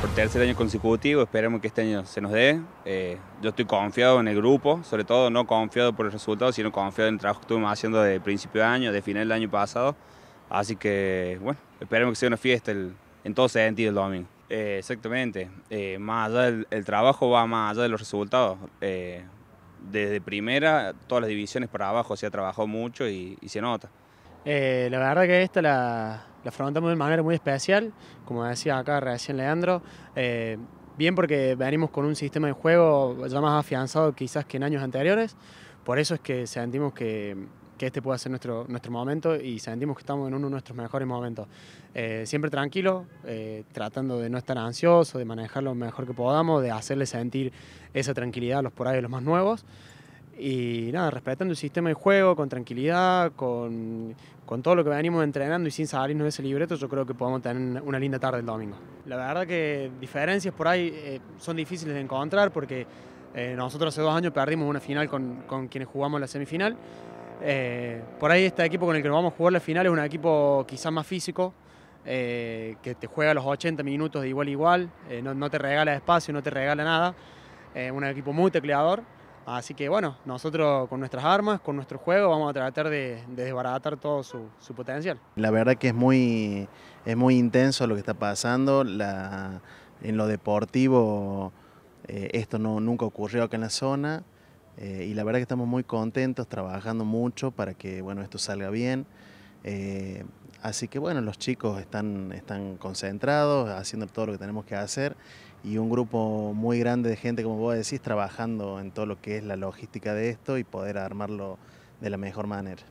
por tercer año consecutivo, esperemos que este año se nos dé. Eh, yo estoy confiado en el grupo, sobre todo no confiado por el resultado, sino confiado en el trabajo que estuvimos haciendo de principio de año, de final del año pasado. Así que, bueno, esperemos que sea una fiesta el, en todo sentido el domingo. Eh, exactamente, eh, más allá del el trabajo va más allá de los resultados. desde primera, todas las divisiones para abajo se ha trabajado mucho y se nota. Eh, la verdad que esta la, la, afrontamos de manera muy especial, como decía acá recién Leandro. Eh, bien porque venimos con un sistema de juego ya más afianzado quizás que en años anteriores. Por eso es que sentimos que, este puede ser nuestro, nuestro momento y sentimos que estamos en uno de nuestros mejores momentos. Eh, siempre tranquilo, tratando de no estar ansioso, de manejar lo mejor que podamos, de hacerle sentir esa tranquilidad a los por ahí, los más nuevos. Y nada, respetando el sistema de juego, con tranquilidad, con, todo lo que venimos entrenando y sin salirnos de ese libreto, yo creo que podemos tener una linda tarde el domingo. La verdad que diferencias por ahí eh, son difíciles de encontrar porque eh, nosotros hace dos años perdimos una final con, quienes jugamos la semifinal. Eh, por ahí este equipo con el que nos vamos a jugar la final es un equipo quizás más físico, que te juega los 80 minutos de igual a igual, no, no, te regala espacio, no te regala nada. un equipo muy tecleador. Así que bueno, nosotros con nuestras armas, con nuestro juego, vamos a tratar de, desbaratar todo su, potencial. La verdad que es muy, es muy intenso lo que está pasando. en lo deportivo eh, esto no, nunca ocurrió acá en la zona eh, y la verdad que estamos muy contentos, trabajando mucho para que bueno, esto salga bien. Eh, Así que bueno, los chicos están, concentrados, haciendo todo lo que tenemos que hacer y un grupo muy grande de gente, como vos decís, trabajando en todo lo que es la logística de esto y poder armarlo de la mejor manera.